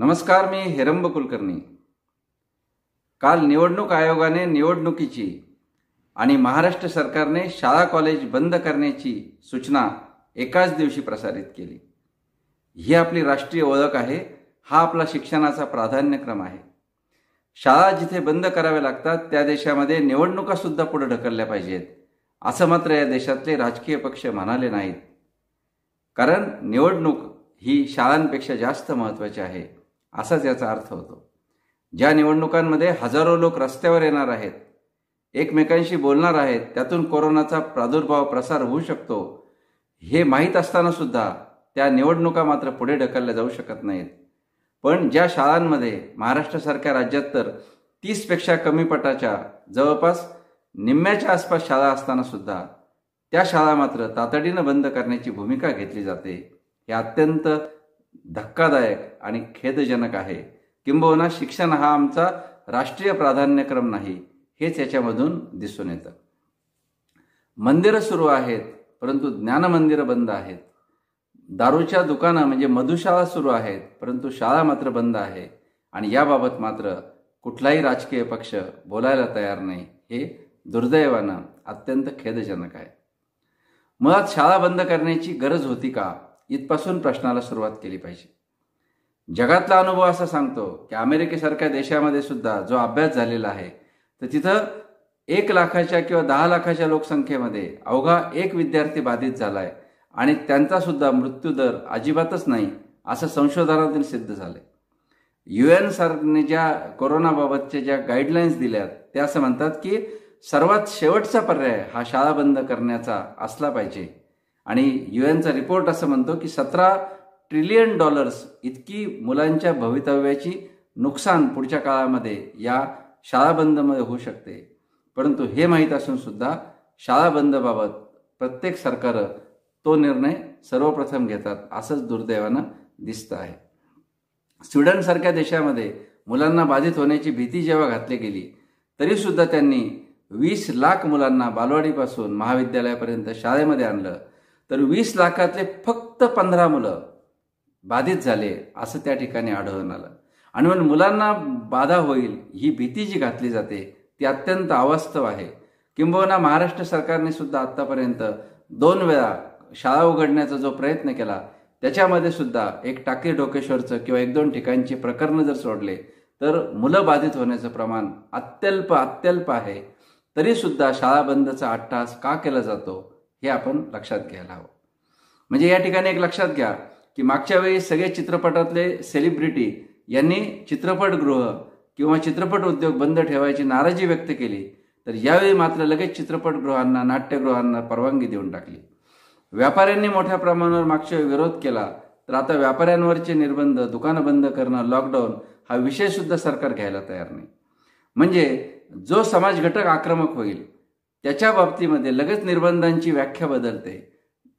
नमस्कार मी हेरंब कुलकर्णी काल निवडणूक आयोगाने निवडणुकीची आणि महाराष्ट्र सरकारने शाळा कॉलेज बंद करण्याची सूचना एकाच दिवशी प्रसारित केली ही आपली राष्ट्रीय ओळख आहे हा आपला शिक्षणाचा प्राधान्यक्रम आहे शाळा जिथे बंद कराव्या लागतात त्या देशामध्ये निवडणुका सुद्धा पुढे ढकलल्या पाहिजेत असं मात्र या देशातले राजकीय पक्ष म्हणाले नाहीत कारण निवडणूक ही शाळांपेक्षा जास्त महत्त्वाची आहे असाच याचा अर्थ होतो ज्या निवडणुकांमध्ये हजारो लोक रस्त्यावर येणार आहेत एकमेकांशी बोलणार आहेत त्यातून कोरोनाचा प्रादुर्भाव प्रसार होऊ शकतो हे माहीत असताना सुद्धा त्या निवडणुका मात्र पुढे ढकलल्या जाऊ शकत नाहीत पण ज्या शाळांमध्ये महाराष्ट्रासारख्या राज्यात तर तीसपेक्षा कमी पटाच्या जवळपास निम्म्याच्या आसपास शाळा असताना सुद्धा त्या शाळा मात्र तातडीनं बंद करण्याची भूमिका घेतली जाते हे अत्यंत धक्कादायक आणि खेदजनक आहे किंबहुना शिक्षण हा आमचा राष्ट्रीय प्राधान्यक्रम नाही हेच याच्यामधून दिसून येतं मंदिरं सुरू आहेत परंतु मंदिरं बंद आहेत दारूच्या दुकानं म्हणजे मधुशाळा सुरू आहेत परंतु शाळा मात्र बंद आहे आणि याबाबत मात्र कुठलाही राजकीय पक्ष बोलायला तयार नाही हे दुर्दैवानं अत्यंत खेदजनक आहे मुळात शाळा बंद करण्याची गरज होती का इथपासून प्रश्नाला सुरुवात केली पाहिजे जगातला अनुभव असा सांगतो की अमेरिकेसारख्या देशामध्ये सुद्धा जो अभ्यास झालेला आहे तर तिथं एक लाखाच्या किंवा दहा लाखाच्या लोकसंख्येमध्ये अवघा एक विद्यार्थी बाधित झाला आहे आणि त्यांचासुद्धा दर अजिबातच नाही असं संशोधनातून सिद्ध झालंय यू एन सरने ज्या कोरोनाबाबतच्या ज्या गाईडलाईन्स दिल्यात त्या असं म्हणतात की सर्वात शेवटचा पर्याय हा शाळा बंद करण्याचा असला पाहिजे आणि यू एनचा रिपोर्ट असं म्हणतो की सतरा ट्रिलियन डॉलर्स इतकी मुलांच्या भवितव्याची नुकसान पुढच्या काळामध्ये या शाळा बंदमध्ये होऊ शकते परंतु हे माहीत असून सुद्धा शाळा बंदबाबत प्रत्येक सरकारं तो निर्णय सर्वप्रथम घेतात असंच दुर्दैवानं दिसतं आहे स्वीडनसारख्या देशामध्ये मुलांना बाधित होण्याची भीती जेव्हा घातली गेली तरीसुद्धा त्यांनी वीस लाख मुलांना बालवाडीपासून महाविद्यालयापर्यंत शाळेमध्ये आणलं तर वीस लाखातले फक्त पंधरा मुलं बाधित झाले असं त्या ठिकाणी आढळून आलं आणि म्हणून मुलांना बाधा होईल ही भीती जी घातली जाते ती अत्यंत अवास्तव आहे किंबहुना महाराष्ट्र सरकारने सुद्धा आतापर्यंत दोन वेळा शाळा उघडण्याचा जो प्रयत्न केला त्याच्यामध्ये सुद्धा एक टाके डोकेश्वरचं किंवा एक दोन ठिकाणची प्रकरणं जर सोडले तर मुलं बाधित होण्याचं प्रमाण अत्यल्प अत्यल्प आहे तरी सुद्धा शाळा बंदचा अट्टास का केला जातो हे आपण लक्षात घ्यायला हवं म्हणजे या ठिकाणी एक लक्षात घ्या की मागच्या वेळी सगळे चित्रपटातले सेलिब्रिटी यांनी चित्रपटगृह किंवा चित्रपट उद्योग बंद ठेवायची नाराजी व्यक्त केली तर यावेळी मात्र लगेच चित्रपटगृहांना नाट्यगृहांना परवानगी देऊन टाकली व्यापाऱ्यांनी मोठ्या प्रमाणावर मागच्या विरोध केला तर आता व्यापाऱ्यांवरचे निर्बंध दुकानं बंद करणं लॉकडाऊन हा विषयसुद्धा सरकार घ्यायला तयार नाही म्हणजे जो समाज घटक आक्रमक होईल त्याच्या बाबतीमध्ये लगेच निर्बंधांची व्याख्या बदलते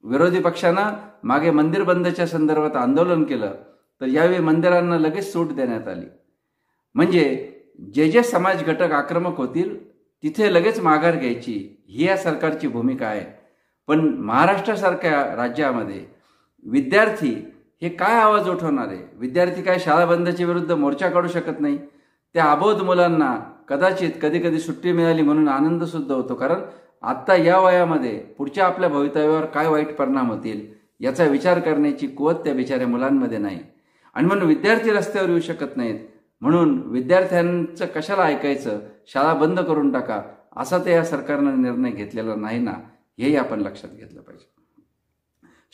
विरोधी पक्षांना मागे मंदिर बंदच्या संदर्भात आंदोलन केलं तर यावेळी मंदिरांना लगेच सूट देण्यात आली म्हणजे जे जे समाज घटक आक्रमक होतील तिथे लगेच माघार घ्यायची ही या सरकारची भूमिका आहे पण महाराष्ट्रासारख्या राज्यामध्ये विद्यार्थी हे काय आवाज उठवणार आहे विद्यार्थी काय शाळा बंदच्या विरुद्ध मोर्चा काढू शकत नाही त्या अबोध मुलांना कदाचित कधी कधी सुट्टी मिळाली म्हणून आनंद सुद्धा होतो कारण आत्ता या वयामध्ये पुढच्या आपल्या भवितव्यावर काय वाईट परिणाम होतील याचा विचार करण्याची कुवत त्या बिचाऱ्या मुलांमध्ये नाही आणि म्हणून विद्यार्थी रस्त्यावर येऊ शकत नाहीत म्हणून विद्यार्थ्यांचं कशाला ऐकायचं शाळा बंद करून टाका असा ते या सरकारनं निर्णय घेतलेला नाही ना हेही आपण लक्षात घेतलं पाहिजे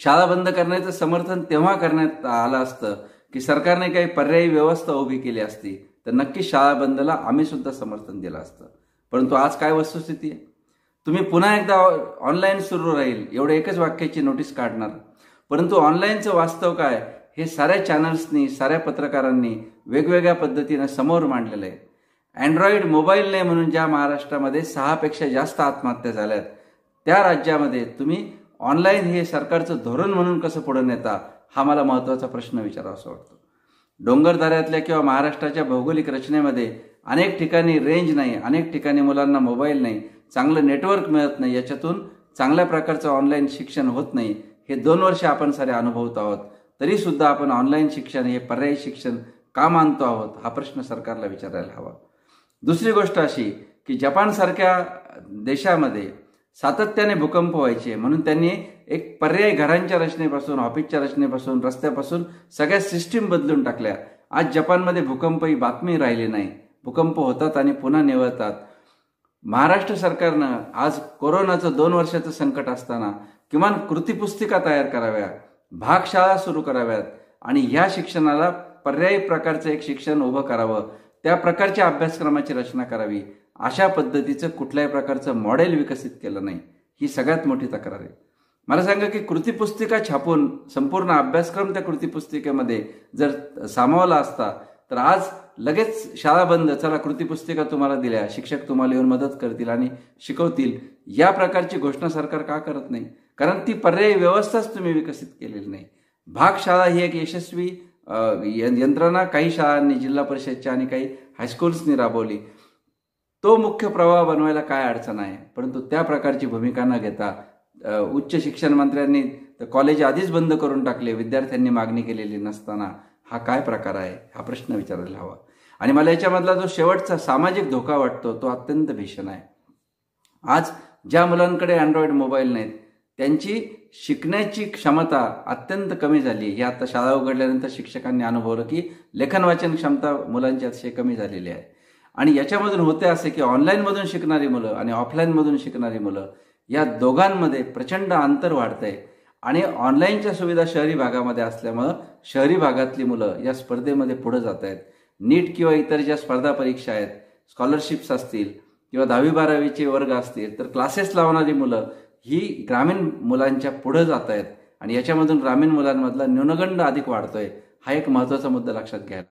शाळा बंद करण्याचं समर्थन तेव्हा करण्यात आलं असतं की सरकारने काही पर्यायी व्यवस्था उभी केली असती तर नक्कीच शाळा बंदला आम्ही सुद्धा समर्थन दिलं असतं परंतु आज काय वस्तुस्थिती आहे तुम्ही पुन्हा एकदा ऑनलाईन सुरू राहील एवढे एकच वाक्याची नोटीस काढणार परंतु ऑनलाईनचं वास्तव काय हे साऱ्या चॅनल्सनी साऱ्या पत्रकारांनी वेगवेगळ्या पद्धतीनं समोर मांडलेलं आहे अँड्रॉइड मोबाईलने म्हणून ज्या महाराष्ट्रामध्ये सहापेक्षा जास्त आत्महत्या झाल्यात त्या राज्यामध्ये तुम्ही ऑनलाईन हे सरकारचं धोरण म्हणून कसं पुढे नेता हा मला महत्त्वाचा प्रश्न विचारावासा वाटतो डोंगरदऱ्यातल्या किंवा महाराष्ट्राच्या भौगोलिक रचनेमध्ये अनेक ठिकाणी रेंज नाही अनेक ठिकाणी मुलांना मोबाईल नाही चांगलं नेटवर्क मिळत नाही याच्यातून चांगल्या प्रकारचं ऑनलाईन शिक्षण होत नाही हे दोन वर्ष आपण सारे अनुभवत आहोत तरीसुद्धा आपण ऑनलाईन शिक्षण हे पर्यायी शिक्षण का मानतो आहोत हा प्रश्न सरकारला विचारायला हवा दुसरी गोष्ट अशी की जपानसारख्या देशामध्ये सातत्याने भूकंप व्हायचे म्हणून त्यांनी एक पर्याय घरांच्या रचनेपासून ऑफिसच्या रचनेपासून रस्त्यापासून सगळ्या सिस्टीम बदलून टाकल्या आज जपानमध्ये भूकंप ही बातमी राहिली नाही भूकंप होतात आणि पुन्हा निवळतात महाराष्ट्र सरकारनं आज कोरोनाचं दोन वर्षाचं संकट असताना किमान कृती पुस्तिका तयार कराव्या भागशाळा सुरू कराव्यात आणि ह्या शिक्षणाला पर्यायी प्रकारचं एक शिक्षण उभं करावं त्या प्रकारच्या अभ्यासक्रमाची रचना करावी अशा पद्धतीचं कुठल्याही प्रकारचं मॉडेल विकसित केलं नाही ही सगळ्यात मोठी तक्रार आहे मला सांगा की कृती पुस्तिका छापून संपूर्ण अभ्यासक्रम त्या कृती पुस्तिकेमध्ये जर सामावला असता तर आज लगेच शाळा बंद चला कृती पुस्तिका तुम्हाला दिल्या शिक्षक तुम्हाला येऊन मदत करतील आणि शिकवतील या प्रकारची घोषणा सरकार का करत नाही कारण ती पर्यायी व्यवस्थाच तुम्ही विकसित केलेली नाही भाग शाळा ही एक यशस्वी यंत्रणा काही शाळांनी जिल्हा परिषदच्या आणि काही हायस्कूल्सनी राबवली तो मुख्य प्रवाह बनवायला काय अडचण आहे परंतु त्या प्रकारची भूमिका न घेता उच्च शिक्षण मंत्र्यांनी कॉलेज आधीच बंद करून टाकले विद्यार्थ्यांनी मागणी केलेली नसताना हा काय प्रकार आहे हा प्रश्न विचारायला हवा आणि मला याच्यामधला जो शेवटचा सामाजिक धोका वाटतो तो अत्यंत भीषण आहे आज ज्या मुलांकडे अँड्रॉइड मोबाईल नाहीत त्यांची शिकण्याची क्षमता अत्यंत कमी झाली हे आता शाळा उघडल्यानंतर शिक्षकांनी अनुभवलं की लेखन वाचन क्षमता मुलांची अतिशय कमी झालेली आहे आणि याच्यामधून होते असे की ऑनलाईनमधून शिकणारी मुलं आणि ऑफलाईनमधून शिकणारी मुलं या दोघांमध्ये प्रचंड अंतर वाढतंय आणि ऑनलाईनच्या सुविधा शहरी भागामध्ये असल्यामुळं शहरी भागातली मुलं या स्पर्धेमध्ये पुढे जात आहेत नीट किंवा इतर ज्या स्पर्धा परीक्षा आहेत स्कॉलरशिप्स असतील किंवा दहावी बारावीचे वर्ग असतील तर क्लासेस लावणारी मुलं ही ग्रामीण मुलांच्या पुढं जात आहेत आणि याच्यामधून ग्रामीण मुलांमधला न्यूनगंड अधिक वाढतोय हा एक महत्त्वाचा मुद्दा लक्षात घ्या